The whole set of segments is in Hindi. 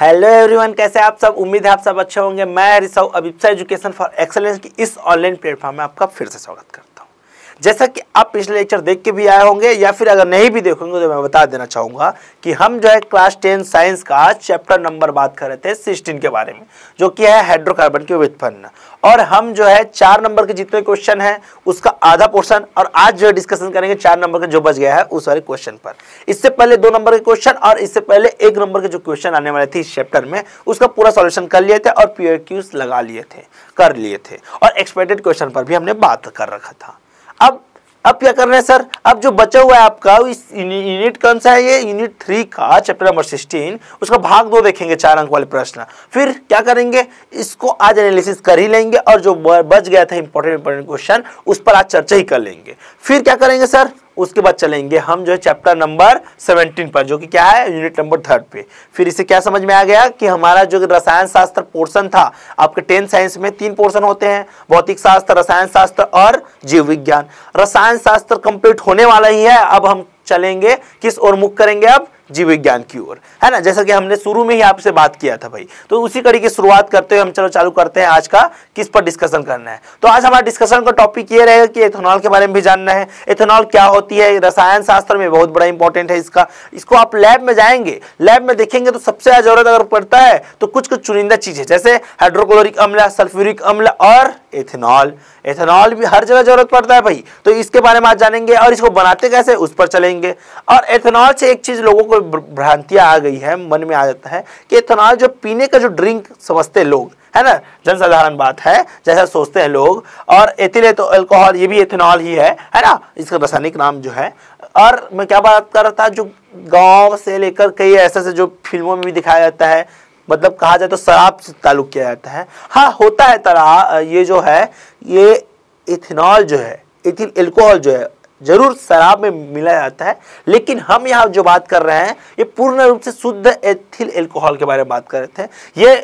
हेलो एवरीवन कैसे आप सब उम्मीद है आप सब अच्छे होंगे मैं Rishav Abhipsa education for excellence की इस ऑनलाइन प्लेटफॉर्म में आपका फिर से स्वागत करता हूँ जैसा कि आप पिछले लेक्चर देख के भी आए होंगे या फिर अगर नहीं भी देखेंगे तो मैं बता देना चाहूंगा कि हम जो है क्लास टेन साइंस का आज चैप्टर नंबर बात कर रहे थे सिक्सटीन के बारे में जो कि है हाइड्रोकार्बन के उत्पन्न और हम जो है चार नंबर के जितने क्वेश्चन है उसका आधा पोर्शन और आज जो है डिस्कशन करेंगे चार नंबर का जो बच गया है उस वाले क्वेश्चन पर इससे पहले दो नंबर के क्वेश्चन और इससे पहले एक नंबर के जो क्वेश्चन आने वाले थे इस चैप्टर में उसका पूरा सॉल्यूशन कर लिए थे और पीओ लगा लिए थे कर लिए थे और एक्सपेक्टेड क्वेश्चन पर भी हमने बात कर रखा था अब अब क्या कर रहे हैं सर अब जो बचा हुआ है आपका इस यूनिट कौन सा है ये यूनिट थ्री का चैप्टर नंबर सिक्सटीन उसका भाग दो देखेंगे चार अंक वाले प्रश्न फिर क्या करेंगे इसको आज एनालिसिस कर ही लेंगे और जो बच गया था इंपॉर्टेंट इंपॉर्टेंट क्वेश्चन उस पर आज चर्चा ही कर लेंगे फिर क्या करेंगे सर उसके बाद चलेंगे हम जो है चैप्टर नंबर सेवनटीन पर जो कि क्या है यूनिट नंबर थर्ड पे फिर इसे क्या समझ में आ गया कि हमारा जो रसायन शास्त्र पोर्सन था आपके टेंथ साइंस में तीन पोर्सन होते हैं भौतिक शास्त्र रसायन शास्त्र और जीव विज्ञान रसायन शास्त्र कंप्लीट होने वाला ही है अब हम चलेंगे किस ओर मुख करेंगे अब जीव विज्ञान की ओर है ना जैसा कि हमने शुरू में ही आपसे बात किया था भाई तो उसी कड़ी की शुरुआत करते हुए हम चलो चालू करते हैं आज का किस पर डिस्कशन करना है तो आज हमारा डिस्कशन का टॉपिक ये रहेगा कि एथेनॉल के बारे में भी जानना है एथेनॉल क्या होती है रसायन शास्त्र में बहुत बड़ा इंपॉर्टेंट है इसका इसको आप लैब में जाएंगे लैब में देखेंगे तो सबसे ज्यादा जरूरत अगर पड़ता है तो कुछ कुछ चुनिंदा चीजें जैसे हाइड्रोक्लोरिक अम्ल सल्फ्यूरिक अम्ल और एथेनॉल एथेनॉल भी हर जगह जरूरत पड़ता है भाई तो इसके बारे में आज जानेंगे और इसको बनाते कैसे उस पर चलेंगे और एथेनॉल से एक चीज लोगों को भ्रांतियां आ गई है मन में आ जाता है कि एथेनॉल जो पीने का जो ड्रिंक समझते लोग है ना जनसाधारण बात है जैसा सोचते हैं लोग और एथिले तो अल्कोहल ये भी एथेनॉल ही है है ना इसका रासायनिक नाम जो है और मैं क्या बात कर रहा था जो गांव से लेकर कई ऐसे से जो फिल्मों में भी दिखाया जाता है मतलब कहा जाए तो शराब से ताल्लुक किया जाता है हाँ होता है तरा ये जो है ये इथेनॉल जो है इथिल एल्कोहल जो है जरूर शराब में मिला जाता है लेकिन हम यहाँ जो बात कर रहे हैं ये पूर्ण रूप से शुद्ध एथिल एल्कोहल के बारे में बात कर रहे थे ये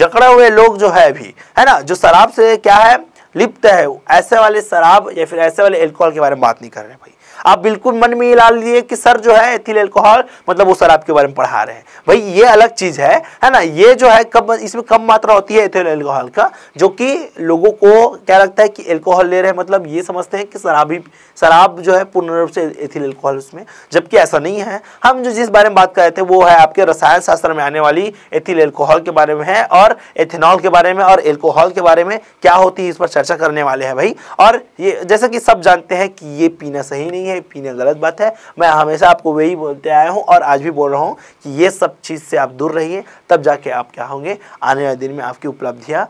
जकड़े हुए लोग जो है अभी है ना जो शराब से क्या है लिप्त है ऐसे वाले शराब या फिर ऐसे वाले एल्कोहल के बारे में बात नहीं कर रहे भाई आप बिल्कुल मन में ये ला लीजिए कि सर जो है एथिल एल्कोहल मतलब वो सर आपके बारे में पढ़ा रहे हैं भाई ये अलग चीज़ है है ना ये जो है कम इसमें कम मात्रा होती है एथिल एल्कोहल का जो कि लोगों को क्या लगता है कि एल्कोहल ले रहे हैं मतलब ये समझते हैं कि शराबी शराब जो है पूर्ण रूप से एथिल एल्कोहल उसमें जबकि ऐसा नहीं है हम जो जिस बारे में बात कर रहे थे वो है आपके रसायन शास्त्र में आने वाली एथिल एल्कोहल के बारे में है और एथेनॉल के बारे में और एल्कोहल के बारे में क्या होती है इस पर चर्चा करने वाले हैं भाई और ये जैसा कि सब जानते हैं कि ये पीना सही नहीं है है पीने गलत बात है मैं हमेशा आपको वही बोलते आया हूँ और आज भी बोल रहा हूँ कि ये सब चीज़ से आप दूर रहिए तब जाके आप क्या होंगे आने वाले दिन में आपकी उपलब्धियाँ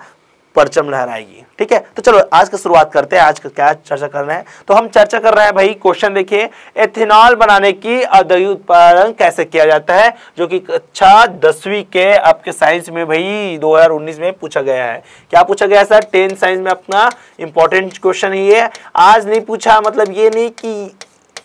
परचम लहराएगी ठीक है तो चलो आज का शुरुआत करते हैं आज का क्या चर्चा कर रहे हैं तो हम चर्चा कर रहे हैं भाई क्वेश्चन देखिए एथेनॉल बनाने की औद्योगिक उत्पादन कैसे किया जाता है जो कि कक्षा दसवीं के आपके साइंस में भाई 2019 में पूछा गया है क्या पूछा गया सर टेंथ साइंस में अपना इंपॉर्टेंट क्वेश्चन ये आज नहीं पूछा मतलब ये नहीं कि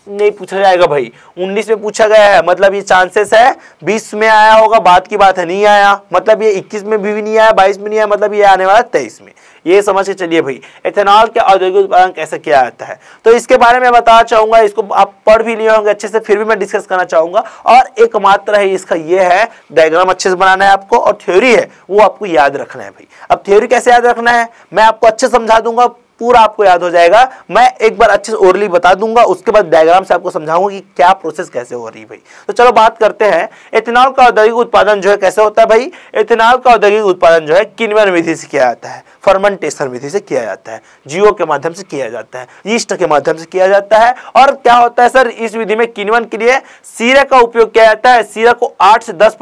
नहीं पूछा जाएगा भाई 19 में पूछा गया है मतलब ये चांसेस है 20 में आया होगा बात की बात है नहीं आया मतलब ये 21 में भी, भी नहीं आया 22 में नहीं आया मतलब ये आने वाला तेईस में ये समझ के चलिए भाई इथेनॉल के औद्योगिक उत्पादन कैसे किया जाता है तो इसके बारे में बताना चाहूंगा इसको आप पढ़ भी लिए होंगे अच्छे से फिर भी मैं डिस्कस करना चाहूंगा और एक मात्र है इसका ये है डायग्राम अच्छे से बनाना है आपको और थ्योरी है वो आपको याद रखना है भाई अब थ्योरी कैसे याद रखना है मैं आपको अच्छे समझा दूंगा पूरा आपको याद हो जाएगा मैं एक बार अच्छे से ओरली बता दूंगा उसके बाद डायग्राम से आपको समझाऊंगा कि क्या प्रोसेस कैसे हो रही है भाई तो चलो बात करते हैं इथेनॉल का औद्योगिक उत्पादन जो है कैसे होता है भाई इथेनॉल का औद्योगिक उत्पादन जो है किनवन विधि से किया जाता है फर्मेंटेशन विधि से किया जाता है जियो के माध्यम से किया जाता है ईस्ट के माध्यम से किया जाता है और क्या होता है सर इस विधि में किनवन के लिए सीरा का उपयोग किया जाता है सीरा को आठ से दस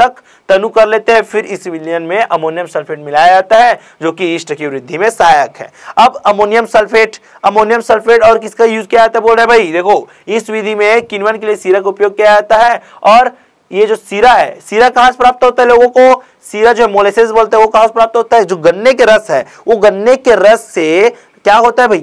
तक तनु कर लेते हैं फिर इस विलयन में अमोनियम सल्फेट मिलाया जाता है जो कि ईस्ट की वृद्धि में सहायक है अब अमोनियम सल्फेट अमोनियम सल्फेट और किसका यूज किया जाता है बोल रहे भाई देखो इस विधि में किनवन के लिए सीरा का उपयोग किया जाता है और ये जो सीरा है सीरा कहा से प्राप्त होता है लोगों को सीरा जो मोलेसेस बोलते हैं वो कहां से प्राप्त होता है जो गन्ने के रस है वो गन्ने के रस से क्या होता है भाई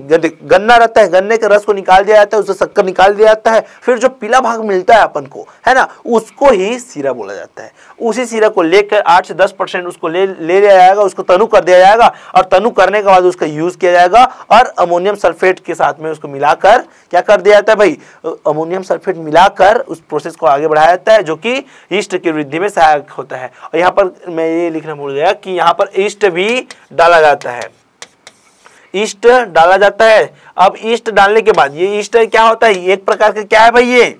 गन्ना रहता है गन्ने के रस को निकाल दिया जाता है उसे शक्कर निकाल दिया जाता है फिर जो पीला भाग मिलता है अपन को है ना उसको ही सीरा बोला जाता है उसी सीरा को लेकर आठ से दस परसेंट उसको ले ले लिया जाएगा उसको तनु कर दिया जाएगा और तनु करने के बाद उसका यूज किया जाएगा और अमोनियम सल्फेट के साथ में उसको मिलाकर क्या कर दिया जाता है भाई अमोनियम सल्फेट मिलाकर उस प्रोसेस को आगे बढ़ाया जाता है जो कि ईस्ट की वृद्धि में सहायक होता है और यहाँ पर मैं ये लिखना भूल गया कि यहाँ पर ईस्ट भी डाला जाता है ईस्ट डाला जाता है अब ईस्ट डालने के बाद ये ईस्ट क्या होता है एक प्रकार का क्या है भाई ये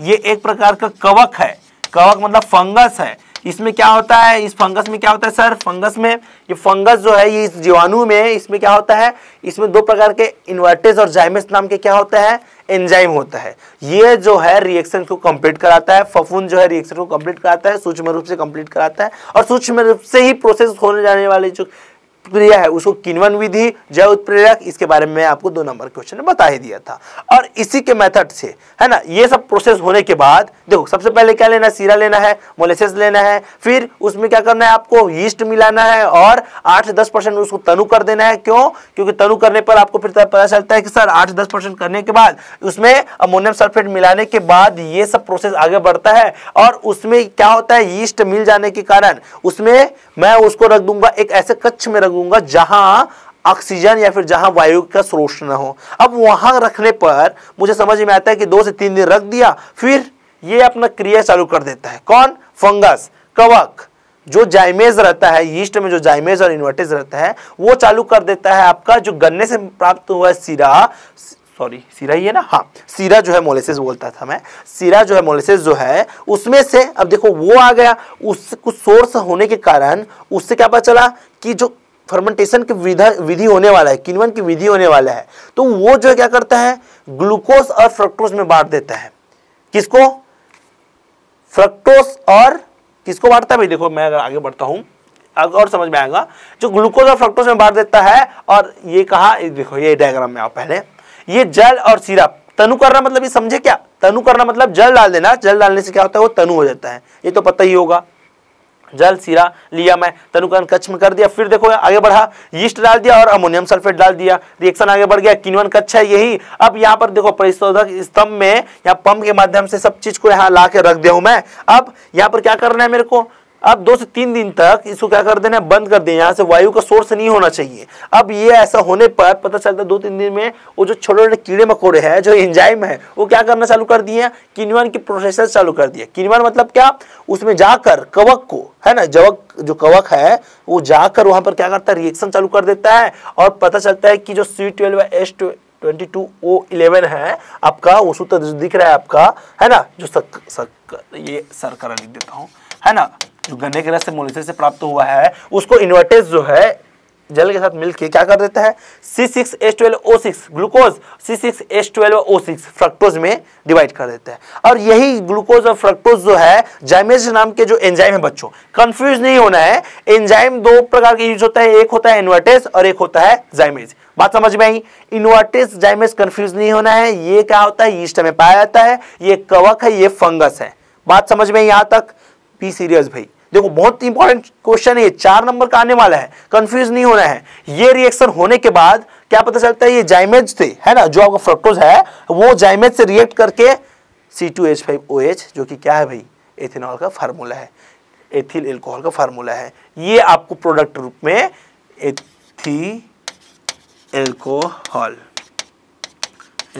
ये एक प्रकार का कवक है कवक मतलब फंगस है इसमें क्या होता है इस फंगस में क्या होता है सर फंगस में ये फंगस जो है ये इस जीवाणु में इसमें क्या होता है इसमें दो प्रकार के इन्वर्टेज और जाइमेस नाम के क्या होता है एंजाइम होता है ये जो है रिएक्शन को कंप्लीट कराता है फफून जो है रिएक्शन को कंप्लीट कराता है सूक्ष्म रूप से कंप्लीट कराता है और सूक्ष्म रूप से ही प्रोसेस होने जाने वाले जो उत्प्रेरक है उसको किनवन विधि जय उत्प्रेरक इसके बारे में आपको दो नंबर क्वेश्चन में बता ही दिया था और इसी के मेथड से है ना ये सब प्रोसेस होने के बाद देखो सबसे पहले क्या लेना है सीरा लेना है मोलेसेस लेना है फिर उसमें क्या करना है आपको यीस्ट मिलाना है और आठ से दस परसेंट उसको तनु कर देना है क्यों क्योंकि तनु करने पर आपको फिर पता चलता है कि सर आठ दस परसेंट करने के बाद उसमें अमोनियम सल्फेट मिलाने के बाद ये सब प्रोसेस आगे बढ़ता है और उसमें क्या होता है यीस्ट मिल जाने के कारण उसमें मैं उसको रख दूंगा एक ऐसे कच्छ में रख रखूंगा जहां ऑक्सीजन या फिर जहां वायु का स्रोत न हो अब वहां रखने पर मुझे समझ में आता है कि दो से तीन दिन रख दिया फिर ये अपना क्रिया चालू कर देता है कौन फंगस कवक जो जाइमेज रहता है यीस्ट में जो जाइमेज और इन्वर्टेज रहता है वो चालू कर देता है आपका जो गन्ने से प्राप्त हुआ सिरा सॉरी सिरा ही है ना हाँ सिरा जो है मोलिसिस बोलता था मैं सिरा जो है मोलिसिस जो है उसमें से अब देखो वो आ गया उस कुछ सोर्स होने के कारण उससे क्या पता चला कि जो फर्मेंटेशन की विधि होने वाला है किनवन की विधि होने वाला है तो वो जो क्या करता है ग्लूकोज और फ्रक्टोज में बांट देता है किसको फ्रक्टोज और किसको बांटता है भाई देखो मैं अगर आगे बढ़ता हूं और समझ में आएगा जो ग्लूकोज और फ्रक्टोज में बांट देता है और ये कहा देखो ये डायग्राम में आओ पहले ये जल और सिरप तनु करना मतलब ये समझे क्या तनु करना मतलब जल डाल देना जल डालने से क्या होता है वो तनु हो जाता है ये तो पता ही होगा जल सीरा लिया मैं तनुकरण कक्ष में कर दिया फिर देखो आगे बढ़ा यीस्ट डाल दिया और अमोनियम सल्फेट डाल दिया रिएक्शन आगे बढ़ गया किनवन कक्ष है यही अब यहाँ पर देखो परिशोधक स्तंभ में या पंप के माध्यम से सब चीज को यहाँ ला के रख दिया हूँ मैं अब यहाँ पर क्या करना है मेरे को अब दो से तीन दिन तक इसको क्या कर देना बंद कर देना यहाँ से वायु का सोर्स नहीं होना चाहिए अब ये ऐसा होने पर पता चलता है दो तीन दिन में वो जो छोटे छोटे कीड़े मकोड़े हैं जो एंजाइम है वो क्या करना चालू कर दिए किनवान की प्रोसेस चालू कर दिए किनवान मतलब क्या उसमें जाकर कवक को है ना जवक जो कवक है वो जाकर वहां पर क्या करता है रिएक्शन चालू कर देता है और पता चलता है कि जो C twelve S twenty two O eleven है आपका वो सूत्र दिख रहा है आपका है ना जो सक, सक ये सरकारा लिख देता हूँ है ना जो गन्ने के रस से मोलिसर से प्राप्त हुआ है उसको इन्वर्टेज जो है जल के साथ मिलके क्या कर देता है C6H12O6 ग्लूकोज C6H12O6 फ्रक्टोज में डिवाइड कर देता है और यही ग्लूकोज और फ्रक्टोज जो है जाइमेज नाम के जो एंजाइम है बच्चों कंफ्यूज नहीं होना है एंजाइम दो प्रकार के यूज होता है एक होता है इन्वर्टेज और एक होता है जाइमेज बात समझ में आई इन्वर्टेज जाइमेज कंफ्यूज नहीं होना है ये क्या होता है ईस्ट में पाया जाता है ये कवक है ये फंगस है बात समझ में यहां तक बी सीरियस भाई देखो बहुत इंपॉर्टेंट क्वेश्चन है ये चार नंबर का आने वाला है कंफ्यूज नहीं होना है ये रिएक्शन होने के बाद क्या पता चलता है ये जाइमेज थे है ना जो आपका फ्रक्टोज है वो जाइमेज से रिएक्ट करके C two H five O H जो कि क्या है भाई एथेनॉल का फार्मूला है एथिल एल्कोहल का फार्मूला है ये आपको प्रोडक्ट रूप में एथी एल्कोहल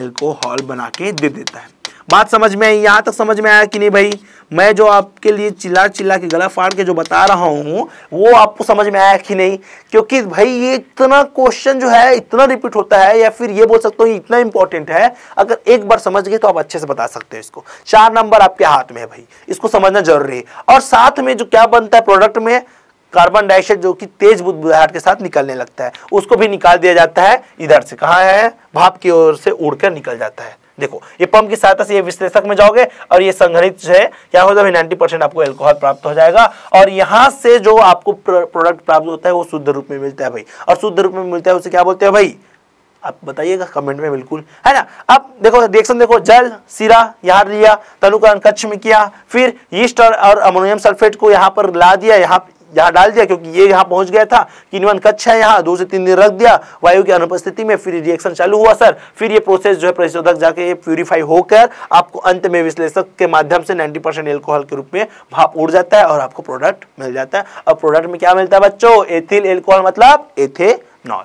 एल्कोहल बना के दे देता है बात समझ में आई यहाँ तक समझ में आया कि नहीं भाई मैं जो आपके लिए चिल्ला चिल्ला के गला फाड़ के जो बता रहा हूँ वो आपको समझ में आया कि नहीं क्योंकि भाई ये इतना क्वेश्चन जो है इतना रिपीट होता है या फिर ये बोल सकते हो इतना इंपॉर्टेंट है अगर एक बार समझ गए तो आप अच्छे से बता सकते हो इसको चार नंबर आपके हाथ में है भाई इसको समझना जरूरी है और साथ में जो क्या बनता है प्रोडक्ट में कार्बन डाइऑक्साइड जो कि तेज बुदबुदाहट के साथ निकलने लगता है उसको भी निकाल दिया जाता है इधर से कहाँ है भाप की ओर से उड़कर निकल जाता है देखो ये पंप की सहायता से ये विश्लेषक में जाओगे और ये संघनित जो है क्या हो जाएगा नाइन्टी परसेंट आपको एल्कोहल प्राप्त हो जाएगा और यहाँ से जो आपको प्रोडक्ट प्राप्त होता है वो शुद्ध रूप में मिलता है भाई और शुद्ध रूप में मिलता है उसे क्या बोलते हैं भाई आप बताइएगा कमेंट में बिल्कुल है ना अब देखो रिएक्शन देखो जल सिरा यहाँ लिया तनुकरण कक्ष में किया फिर यीस्ट और अमोनियम सल्फेट को यहाँ पर ला दिया यहाँ यहाँ डाल दिया क्योंकि ये यहाँ पहुंच गया था किनवन कच्छ है यहाँ दो से तीन दिन रख दिया वायु की अनुपस्थिति में फिर रिएक्शन चालू हुआ सर फिर ये प्रोसेस जो है प्रतिशोधक जाके प्यूरिफाई होकर आपको अंत में विश्लेषक के माध्यम से नाइन्टी परसेंट एल्कोहल के रूप में भाप उड़ जाता है और आपको प्रोडक्ट मिल जाता है और प्रोडक्ट में क्या मिलता है बच्चों एथिल एल्कोहल मतलब एथेनॉल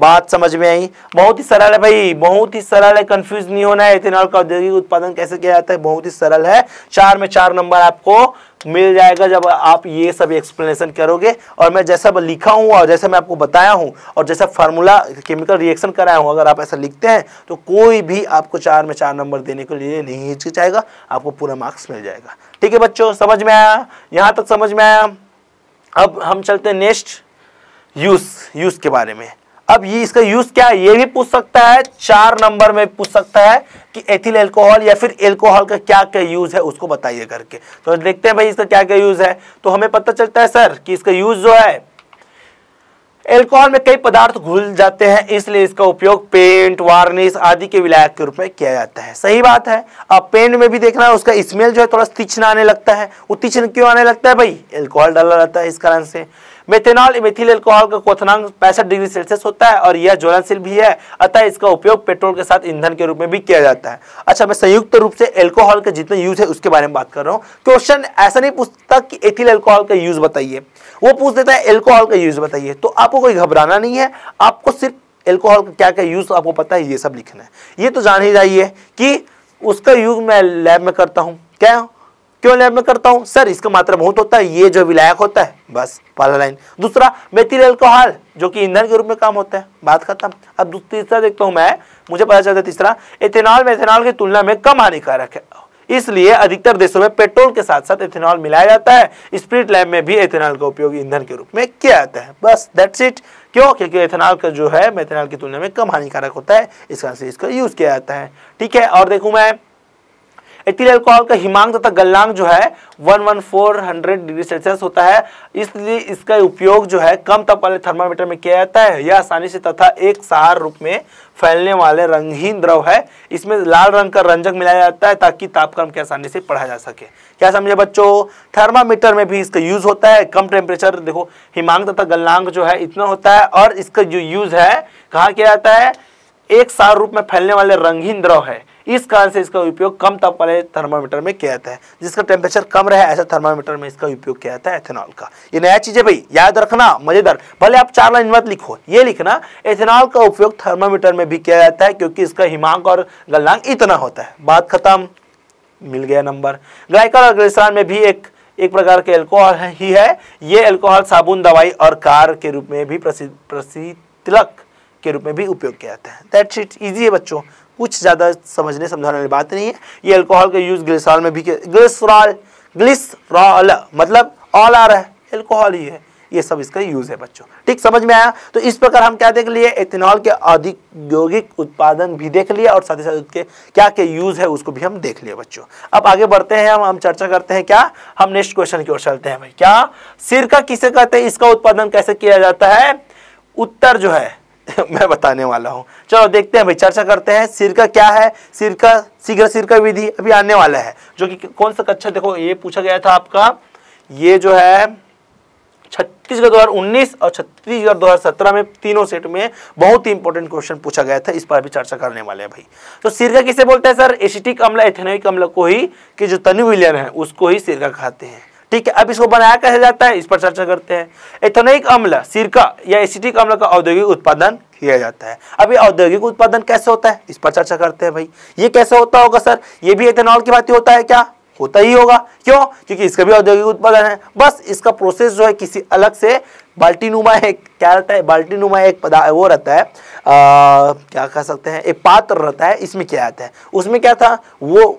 बात समझ में आई बहुत ही सरल है भाई बहुत ही सरल है कंफ्यूज नहीं होना है इथेनॉल का औद्योगिक उत्पादन कैसे किया जाता है बहुत ही सरल है चार में चार नंबर आपको मिल जाएगा जब आप ये सब एक्सप्लेनेशन करोगे और मैं जैसा लिखा हूँ और जैसा मैं आपको बताया हूँ और जैसा फार्मूला केमिकल रिएक्शन कराया हूँ अगर आप ऐसा लिखते हैं तो कोई भी आपको चार में चार नंबर देने के लिए नहीं हिचकिचाएगा आपको पूरा मार्क्स मिल जाएगा ठीक है बच्चों समझ में आया यहाँ तक समझ में आया अब हम चलते हैं नेक्स्ट यूज़ यूज़ के बारे में अब ये इसका यूज क्या है ये भी पूछ सकता है चार नंबर में पूछ सकता है कि एथिल एल्कोहल या फिर एल्कोहल का क्या क्या यूज है उसको बताइए करके तो देखते हैं भाई इसका क्या क्या यूज है तो हमें पता चलता है सर कि इसका यूज जो है एल्कोहल में कई पदार्थ घुल जाते हैं इसलिए इसका उपयोग पेंट वार्निश आदि के विलायक के रूप में किया जाता है सही बात है अब पेंट में भी देखना है उसका स्मेल जो है थोड़ा तीक्षण आने लगता है वो तीक्षण क्यों आने लगता है भाई एल्कोहल डाला रहता है इस कारण से मेथेनॉल इमेथिल एल्कोहल का क्वथनांक पैंसठ डिग्री सेल्सियस होता है और यह ज्वलनशील भी है अतः इसका उपयोग पेट्रोल के साथ ईंधन के रूप में भी किया जाता है अच्छा मैं संयुक्त रूप से एल्कोहल का जितने यूज है उसके बारे में बात कर रहा हूँ क्वेश्चन ऐसा नहीं पूछता कि एथिल एल्कोहल का यूज बताइए वो पूछ देता है एल्कोहल का यूज बताइए तो आपको कोई घबराना नहीं है आपको सिर्फ एल्कोहल का क्या क्या यूज आपको पता है ये सब लिखना है ये तो जान ही जाइए कि उसका यूज मैं लैब में करता हूँ क्या क्यों लैब में करता हूं सर इसका मात्रा बहुत होता है ये जो विलायक होता है बस पहला लाइन दूसरा मेथिल एल्कोहल जो कि ईंधन के रूप में काम होता है बात खत्म अब तीसरा देखता हूँ मैं मुझे पता चलता है तीसरा इथेनॉल मेथेनॉल की तुलना में कम हानिकारक है इसलिए अधिकतर देशों में पेट्रोल के साथ साथ इथेनॉल मिलाया जाता है स्प्रिट लैब में भी इथेनॉल का उपयोग ईंधन के रूप में किया जाता है बस दैट्स इट क्यों क्योंकि इथेनॉल का जो है मेथेनॉल की तुलना में कम हानिकारक होता है इस कारण से इसका यूज़ किया जाता है ठीक है और देखू मैं एथिल एल्कोहल का हिमांग तथा गलनांक जो है one one four hundred degree Celsius होता है इसलिए इसका उपयोग जो है कम ताप वाले थर्मामीटर में किया जाता है यह आसानी से तथा एक सहार रूप में फैलने वाले रंगहीन द्रव है इसमें लाल रंग का रंजक मिलाया जाता है ताकि तापक्रम की आसानी से पढ़ा जा सके क्या समझे बच्चों थर्मामीटर में भी इसका यूज होता है कम टेम्परेचर देखो हिमांग तथा गलनांक जो है इतना होता है और इसका जो यूज है कहाँ किया जाता है एक सार रूप में फैलने वाले रंगहीन द्रव है इस कारण से इसका उपयोग कम तप वाले थर्मामीटर में किया जाता है जिसका टेम्परेचर कम रहे ऐसे थर्मामीटर में इसका उपयोग किया जाता है एथेनॉल का ये नया चीज़ है भाई याद रखना मज़ेदार भले आप चार लाइन मत लिखो ये लिखना एथेनॉल का उपयोग थर्मामीटर में भी किया जाता है क्योंकि इसका हिमांक और गलनांक इतना होता है बात खत्म मिल गया नंबर ग्लाइकॉल और ग्लिसरॉल में भी एक एक प्रकार के एल्कोहल ही है ये एल्कोहल साबुन दवाई और कार के रूप में भी प्रसिद्ध प्रसिद्ध तिलक के रूप में भी उपयोग किया जाता है दैट्स इट इजी है बच्चों कुछ ज़्यादा समझने समझाने वाली बात नहीं है ये अल्कोहल का यूज़ ग्लिसरॉल में भी किया ग्लिसरॉल ग्लिसरॉल मतलब ऑल आ रहा है एल्कोहल ही है ये सब इसका यूज़ है बच्चों ठीक समझ में आया तो इस प्रकार हम क्या देख लिए एथेनॉल के औद्योगिक उत्पादन भी देख लिया और साथ ही साथ उसके क्या क्या यूज़ है उसको भी हम देख लिए बच्चों अब आगे बढ़ते हैं हम हम चर्चा करते हैं क्या हम नेक्स्ट क्वेश्चन की ओर चलते हैं भाई क्या सिरका किसे कहते हैं इसका उत्पादन कैसे किया जाता है उत्तर जो है मैं बताने वाला हूँ चलो देखते हैं भाई चर्चा करते हैं सिर का क्या है सिर का शीघ्र सिर का विधि अभी आने वाला है जो कि कौन सा कक्षा देखो ये पूछा गया था आपका ये जो है छत्तीसगढ़ दो हजार उन्नीस और छत्तीसगढ़ दो हजार सत्रह में तीनों सेट में बहुत ही इंपॉर्टेंट क्वेश्चन पूछा गया था इस पर भी चर्चा करने वाले हैं भाई तो सिरका किसे बोलते हैं सर एसिटिक अम्ल एथेनोइक अम्ल को ही कि जो तनु विलियन है उसको ही सिरका कहते हैं ठीक है अब इसको बनाया कैसे जाता है इस पर चर्चा करते हैं एथोनिक अम्ल सिरका या एसिटिक अम्ल का औद्योगिक उत्पादन किया जाता है अब ये औद्योगिक उत्पादन कैसे होता है इस पर चर्चा करते हैं भाई ये कैसे होता होगा सर ये भी एथेनॉल की बात होता है क्या होता ही होगा क्यों क्योंकि इसका भी औद्योगिक उत्पादन है बस इसका प्रोसेस जो है किसी अलग से बाल्टी नुमा एक क्या रहता है बाल्टी नुमा एक पदा वो रहता है आ, क्या कह सकते हैं एक पात्र रहता है इसमें क्या आता है उसमें क्या था वो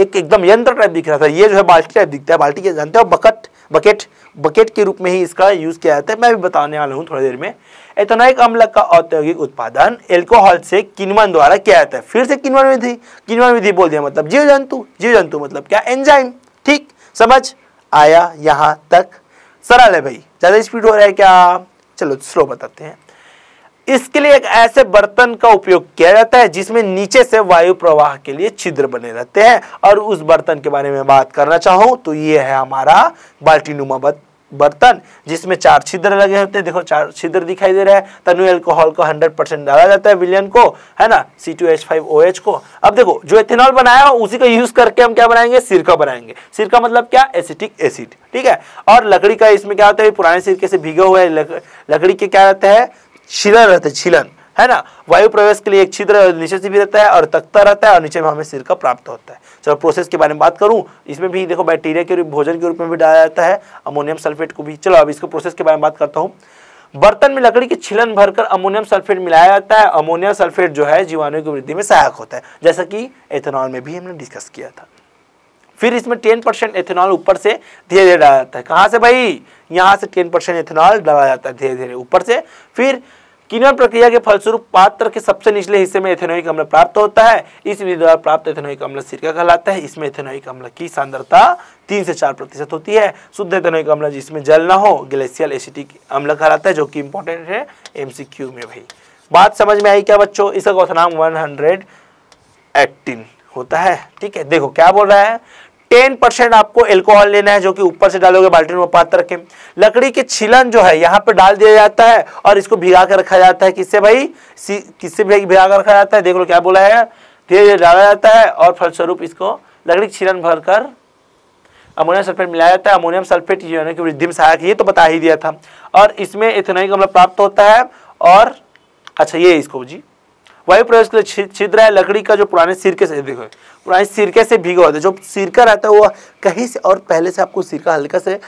एक एकदम यंत्र टाइप दिख रहा था ये जो है बाल्टी टाइप दिखता है बाल्टी के जानते हो बकट बकेट बकेट के रूप में ही इसका यूज़ किया जाता है मैं भी बताने वाला हूँ थोड़ी देर में एथोनाइक अम्ल का औद्योगिक उत्पादन एल्कोहल से किनवन द्वारा किया जाता है फिर से किनवन विधि किनवन विधि बोल दिया मतलब जीव जंतु जीव जंतु मतलब क्या एंजाइम ठीक समझ आया यहाँ तक सरल है भाई ज़्यादा स्पीड हो रहा है क्या चलो स्लो बताते हैं इसके लिए एक ऐसे बर्तन का उपयोग किया जाता है जिसमें नीचे से वायु प्रवाह के लिए छिद्र बने रहते हैं और उस बर्तन के बारे में बात करना चाहूं तो ये है हमारा बाल्टीनुमा बर्तन जिसमें चार छिद्र लगे होते हैं देखो चार छिद्र दिखाई दे रहा है तनु एल्कोहल को 100 परसेंट डाला जाता है विलियन को है ना C two H five O H को अब देखो जो एथेनॉल बनाया उसी का यूज करके हम क्या बनाएंगे सिरका बनाएंगे सिरका मतलब क्या एसिटिक एसिड ठीक है और लकड़ी का इसमें क्या होता है पुराने सिरके से भीगे हुए लकड़ी के क्या रहते हैं छिलन रहते हैं छिलन है ना वायु प्रवेश के लिए एक छिद्र नीचे से भी रहता है और तख्ता रहता है और नीचे में हमें सिर का प्राप्त होता है चलो प्रोसेस के बारे में बात करूं इसमें भी देखो बैक्टीरिया के रूप भोजन के रूप में भी डाला जाता है अमोनियम सल्फेट को भी चलो अब इसको प्रोसेस के बारे में बात करता हूँ बर्तन में लकड़ी की छिलन भरकर अमोनियम सल्फेट मिलाया जाता है अमोनियम सल्फेट जो है जीवाणु की वृद्धि में सहायक होता है जैसा कि एथेनॉल में भी हमने डिस्कस किया था फिर इसमें टेन परसेंट एथेनॉल ऊपर से धीरे धीरे डाला जाता है कहाँ से भाई यहाँ से टेन परसेंट एथेनॉल डाला जाता है धीरे धीरे ऊपर से फिर किन्वन प्रक्रिया के फलस्वरूप पात्र के सबसे निचले हिस्से में एथेनोइक अम्ल प्राप्त होता है इस विधि द्वारा प्राप्त एथेनोइक अम्ल सिरका कहलाता है इसमें एथेनोइक अम्ल की सांद्रता तीन से चार प्रतिशत होती है शुद्ध एथेनोइक अम्ल जिसमें जल ना हो ग्लेशियल एसिटिक अम्ल कहलाता है जो कि इंपॉर्टेंट है एम में भाई बात समझ में आई क्या बच्चों इसका क्वेश्चन नाम वन हंड्रेड होता है ठीक है देखो क्या बोल रहा है टेन परसेंट आपको एल्कोहल लेना है जो कि ऊपर से डालोगे बाल्टी में पात्र के लकड़ी के छिलन जो है यहाँ पे डाल दिया जाता है और इसको भिगा के रखा जाता है किससे भाई किससे भिगा कर रखा जाता है देख लो क्या बोला है धीरे धीरे डाला जाता है और फलस्वरूप इसको लकड़ी छिलन भर कर अमोनियम सल्फेट मिलाया जाता है अमोनियम सल्फेट यूनियन की वृद्धि में सहायक ये तो बता ही दिया था और इसमें इथेनॉल का मतलब प्राप्त होता है और अच्छा ये इसको जी वायु प्रवेश के लिए तो छिद्र है लकड़ी का जो पुराने सिरके से भिगो पुराने सिरके से भिगो होता है जो सिरका रहता है वो कहीं से और पहले से आपको सिरका हल्का से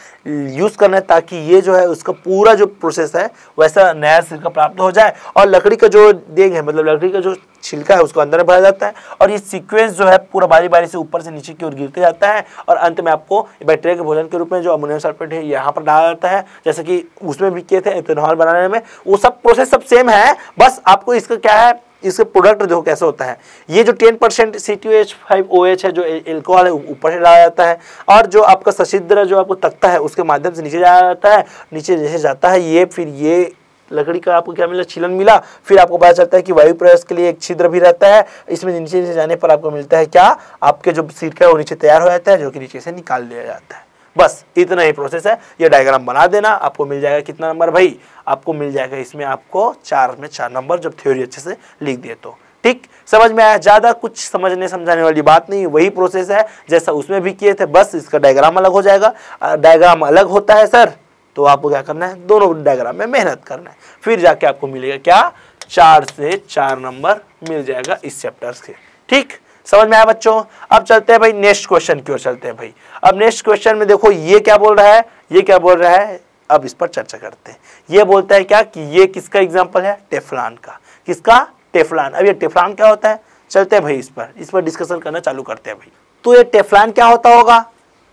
यूज़ करना है ताकि ये जो है उसका पूरा जो प्रोसेस है वैसा नया सिरका प्राप्त हो जाए और लकड़ी का जो देग है मतलब लकड़ी का जो छिलका है उसको अंदर में भरा जाता है और ये सीक्वेंस जो है पूरा बारी बारी से ऊपर से नीचे की ओर गिरते जाता है और अंत में आपको बैक्टीरिया के भोजन के रूप में जो अमोनियम सल्फेट है यहाँ पर डाला जाता है जैसे कि उसमें भी किए थे इथेनॉल बनाने में वो सब प्रोसेस सब सेम है बस आपको इसका क्या है इसके प्रोडक्ट जो कैसे होता है ये जो ten percent C T H five O H है जो एल्कोहल है ऊपर से डाला जाता है और जो आपका सशिद्र जो आपको तख्ता है उसके माध्यम से नीचे जाया जाता है नीचे जैसे जाता है ये फिर ये लकड़ी का आपको क्या मिला छिलन मिला फिर आपको पता चलता है कि वायु प्रवेश के लिए एक छिद्र भी रहता है इसमें नीचे नीचे जाने पर आपको मिलता है क्या आपके जो सिरका है वो नीचे तैयार हो जाता है जो कि नीचे से निकाल लिया जाता है बस इतना ही प्रोसेस है ये डायग्राम बना देना आपको मिल जाएगा कितना नंबर भाई आपको मिल जाएगा इसमें आपको चार में चार नंबर जब थ्योरी अच्छे से लिख दिए तो ठीक समझ में आया ज़्यादा कुछ समझने समझाने वाली बात नहीं वही प्रोसेस है जैसा उसमें भी किए थे बस इसका डायग्राम अलग हो जाएगा डायग्राम अलग होता है सर तो आपको क्या करना है दोनों डायग्राम में मेहनत करना है फिर जाके आपको मिलेगा क्या चार से चार नंबर मिल जाएगा इस चैप्टर से ठीक समझ में आया बच्चों अब चलते हैं भाई नेक्स्ट क्वेश्चन की ओर चलते हैं भाई अब नेक्स्ट क्वेश्चन में देखो ये क्या बोल रहा है ये क्या बोल रहा है अब इस पर चर्चा करते हैं ये बोलता है क्या कि ये किसका एग्जाम्पल है टेफलान का किसका टेफलान अब ये टेफलान क्या होता है चलते हैं भाई इस पर इस पर डिस्कशन करना चालू करते हैं भाई तो ये टेफलान क्या होता होगा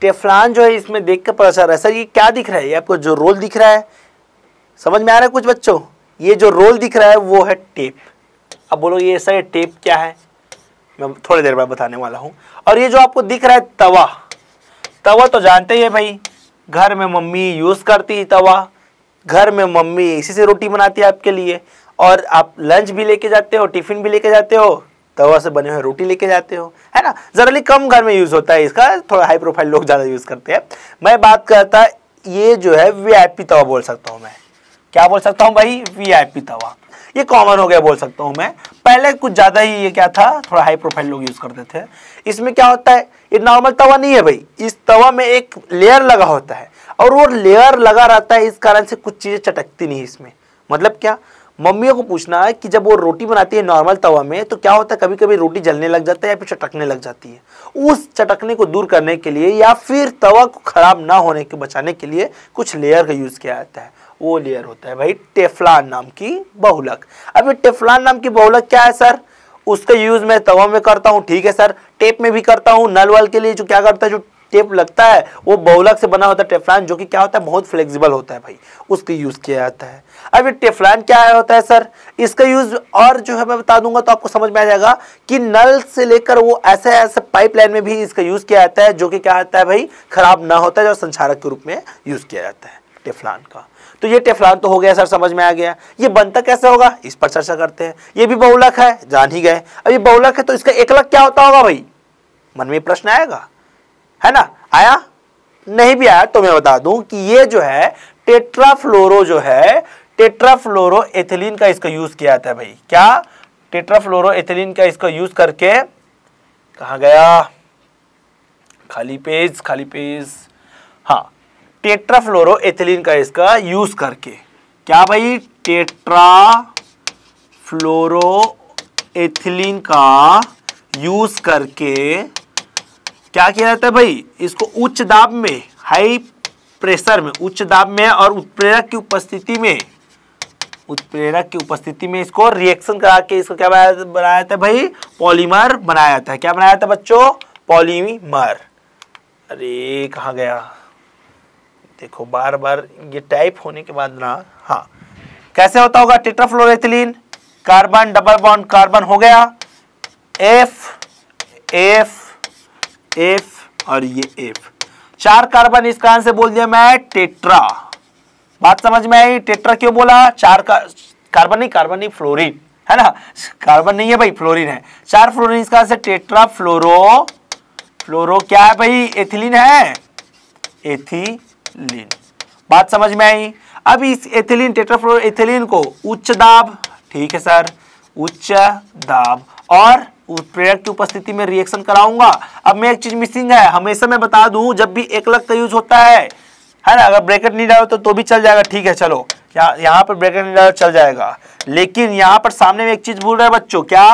टेफलान जो है इसमें देख कर पता चल रहा है सर ये क्या दिख रहा है ये आपको जो रोल दिख रहा है समझ में आ रहा है कुछ बच्चों ये जो रोल दिख रहा है वो है टेप अब बोलो ये सर टेप क्या है मैं थोड़ी देर बाद बताने वाला हूँ और ये जो आपको दिख रहा है तवा तवा तो जानते ही है भाई घर में मम्मी यूज़ करती है तवा घर में मम्मी इसी से रोटी बनाती है आपके लिए और आप लंच भी लेके जाते हो टिफ़िन भी लेके जाते हो तवा से बने हुए रोटी लेके जाते हो है ना जनरली कम घर में यूज़ होता है इसका थोड़ा हाई प्रोफाइल लोग ज़्यादा यूज़ करते हैं मैं बात करता ये जो है वी तवा बोल सकता हूँ मैं क्या बोल सकता हूँ भाई वी तवा ये कॉमन हो गया बोल सकता हूँ मैं पहले कुछ ज़्यादा ही ये क्या था थोड़ा हाई प्रोफाइल लोग यूज़ करते थे इसमें क्या होता है ये नॉर्मल तवा नहीं है भाई इस तवा में एक लेयर लगा होता है और वो लेयर लगा रहता है इस कारण से कुछ चीज़ें चटकती नहीं इसमें मतलब क्या मम्मियों को पूछना है कि जब वो रोटी बनाती है नॉर्मल तवा में तो क्या होता है कभी कभी रोटी जलने लग जाता है या फिर चटकने लग जाती है उस चटकने को दूर करने के लिए या फिर तवा को ख़राब ना होने के बचाने के लिए कुछ लेयर का यूज़ किया जाता है वो लेयर होता है भाई टेफलान नाम की बहुलक अब ये टेफलान नाम की बहुलक क्या है सर उसका यूज़ मैं तवा में करता हूँ ठीक है सर टेप में भी करता हूँ नल वाल के लिए जो क्या करता है जो टेप लगता है वो बहुलक से बना होता है टेफ्लान जो कि क्या होता है बहुत फ्लेक्सिबल होता है भाई उसके यूज़ किया जाता है अब ये टेफ्लान क्या है होता है सर इसका यूज़ और जो है मैं बता दूंगा तो आपको समझ में आ जाएगा कि नल से लेकर वो ऐसे ऐसे पाइपलाइन में भी इसका यूज़ किया जाता है जो कि क्या होता है भाई ख़राब ना होता है जो संचारक के रूप में यूज़ किया जाता है टेफ्लान का तो ये टेफ्लान तो हो गया सर समझ में आ गया ये बनता कैसे होगा इस पर चर्चा करते हैं ये भी बहुलक है जान ही गए अब ये बहुलक है तो इसका एकलक क्या होता होगा भाई मन में प्रश्न आएगा है ना आया नहीं भी आया तो मैं बता दूं कि ये जो है टेट्राफ्लोरो जो है टेट्राफ्लोरो एथिलीन का इसका यूज किया जाता है भाई क्या टेट्राफ्लोरो एथिलीन का इसका यूज करके कहा गया खाली पेज खाली पेज हाँ टेट्राफ्लोरो एथिलीन का इसका यूज करके क्या भाई टेट्रा फ्लोरो एथिलीन का यूज करके क्या किया जाता है भाई इसको उच्च दाब में हाई प्रेशर में उच्च दाब में और उत्प्रेरक की उपस्थिति में उत्प्रेरक की उपस्थिति में इसको रिएक्शन करा के इसको क्या बनाया जाता है भाई पॉलीमर बनाया जाता है क्या बनाया जाता है बच्चों पॉलीमर अरे कहाँ गया देखो बार बार ये टाइप होने के बाद ना हाँ कैसे होता होगा tetrafluoroethylene carbon double bond carbon हो गया एफ एफ एफ और ये एफ चार कार्बन इस कारण से बोल दिया मैं टेट्रा बात समझ में आई टेट्रा क्यों बोला चार का कार्बन नहीं कार्बन नहीं फ्लोरिन है ना कार्बन नहीं है भाई फ्लोरिन है चार फ्लोरिन इस कारण से टेट्रा फ्लोरो फ्लोरो क्या है भाई एथिलीन है एथिलीन बात समझ में आई अब इस एथिलीन टेट्राफ्लोर एथिलीन को उच्च दाब ठीक है सर उच्च दाब और प्रोडक्ट की उपस्थिति में रिएक्शन कराऊंगा अब मैं एक चीज मिसिंग है हमेशा मैं बता दू जब भी एक लग का यूज होता है है ना अगर ब्रैकेट नहीं डालो तो तो भी चल जाएगा ठीक है चलो यहाँ यहाँ पर ब्रैकेट नहीं डालो चल जाएगा लेकिन यहाँ पर सामने में एक चीज भूल रहे बच्चों क्या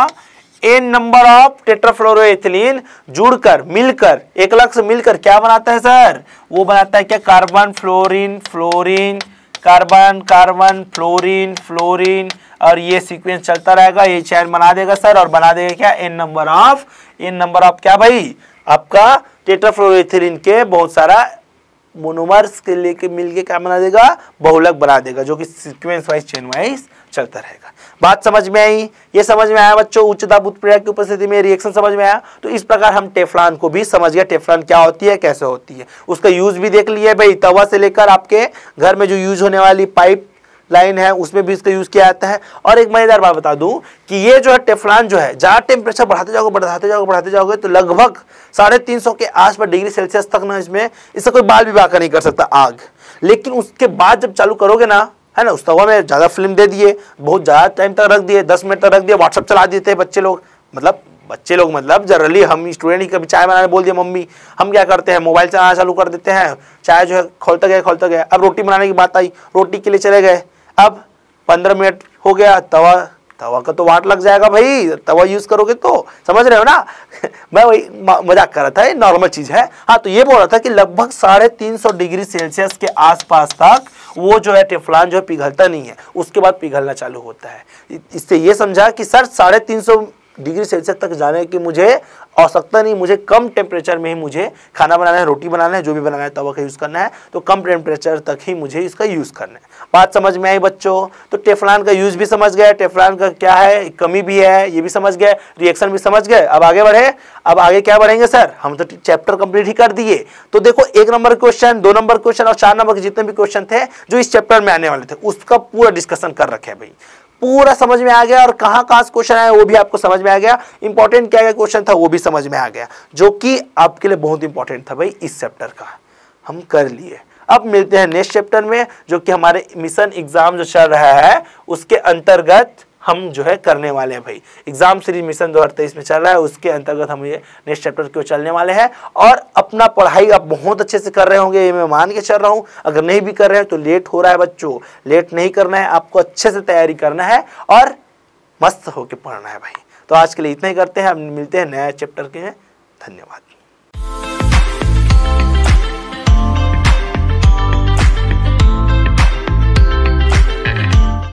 एन नंबर ऑफ टेट्राफ्लोरोन जुड़कर मिलकर एक लाख से मिलकर क्या बनाता है सर वो बनाता है क्या carbon fluorine fluorine carbon carbon fluorine fluorine और ये सीक्वेंस चलता रहेगा ये चैन बना देगा सर और बना देगा क्या N number of N number of क्या भाई आपका टेट्राफ्लोरेथिलीन के बहुत सारा मोनोमर्स के लेके मिलके क्या बना देगा बहुलक बना देगा जो कि सीक्वेंस वाइज चेन वाइज चलता रहेगा बात समझ में आई ये समझ में आया बच्चों उच्च दाबुत प्रयाग की उपस्थिति में रिएक्शन समझ में आया तो इस प्रकार हम टेफ्लान को भी समझ गया टेफ्लान क्या होती है कैसे होती है उसका यूज भी देख लिया भाई तवा से लेकर आपके घर में जो यूज होने वाली पाइप लाइन है उसमें भी इसका यूज किया जाता है और एक मजेदार बात बता दूं कि ये जो है टेफलान जो है ज्यादा टेम्परेचर बढ़ाते जाओगे बढ़ाते जाओगे बढ़ाते जाओगे तो लगभग साढ़े तीन सौ के आसपास डिग्री सेल्सियस तक ना इसमें इससे कोई बाल विवाह का नहीं कर सकता आग लेकिन उसके बाद जब चालू करोगे ना है ना उस तवा में ज़्यादा फिल्म दे दिए बहुत ज़्यादा टाइम तक रख दिए दस मिनट तक रख दिए व्हाट्सअप चला देते हैं बच्चे लोग मतलब बच्चे लोग मतलब जनरली हम स्टूडेंट ही कभी चाय बनाने बोल दिया मम्मी हम क्या करते हैं मोबाइल चलाना चालू कर देते हैं चाय जो है खोलते गए खोलते गए अब रोटी बनाने की बात आई रोटी के लिए चले गए अब पंद्रह मिनट हो गया तवा तवा का तो वाट लग जाएगा भाई तवा यूज़ करोगे तो समझ रहे हो ना मैं वही मजाक कर रहा था ये नॉर्मल चीज़ है हाँ तो ये बोल रहा था कि लगभग साढ़े तीन सौ डिग्री सेल्सियस के आसपास तक वो जो है टेफलान जो है पिघलता नहीं है उसके बाद पिघलना चालू होता है इससे ये समझा कि सर साढ़े तीन सौ डिग्री सेल्सियस तक जाने की मुझे आवश्यकता नहीं मुझे कम टेम्परेचर में ही मुझे खाना बनाना है रोटी बनाना है जो भी बनाना है तवा का यूज़ करना है तो कम टेम्परेचर तक ही मुझे इसका यूज़ करना है बात समझ में आई बच्चों तो टेफलान का यूज भी समझ गए टेफलान का क्या है कमी भी है ये भी समझ गए रिएक्शन भी समझ गए अब आगे बढ़े अब आगे क्या बढ़ेंगे सर हम तो चैप्टर कंप्लीट ही कर दिए तो देखो एक नंबर क्वेश्चन दो नंबर क्वेश्चन और चार नंबर के जितने भी क्वेश्चन थे जो इस चैप्टर में आने वाले थे उसका पूरा डिस्कशन कर रखे भाई पूरा समझ में आ गया और कहाँ कहाँ से क्वेश्चन आया वो भी आपको समझ में आ गया इंपॉर्टेंट क्या क्या क्वेश्चन था वो भी समझ में आ गया जो कि आपके लिए बहुत इंपॉर्टेंट था भाई इस चैप्टर का हम कर लिए अब मिलते हैं नेक्स्ट चैप्टर में जो कि हमारे मिशन एग्जाम जो चल रहा है उसके अंतर्गत हम जो है करने वाले हैं भाई एग्जाम सीरीज मिशन दो में चल रहा है उसके अंतर्गत हम ये नेक्स्ट चैप्टर क्यों चलने वाले हैं और अपना पढ़ाई आप बहुत अच्छे से कर रहे होंगे ये मैं मान के चल रहा हूँ अगर नहीं भी कर रहे हैं तो लेट हो रहा है बच्चों लेट नहीं करना है आपको अच्छे से तैयारी करना है और मस्त होकर पढ़ना है भाई तो आज के लिए इतना ही करते हैं हम मिलते हैं नया चैप्टर के धन्यवाद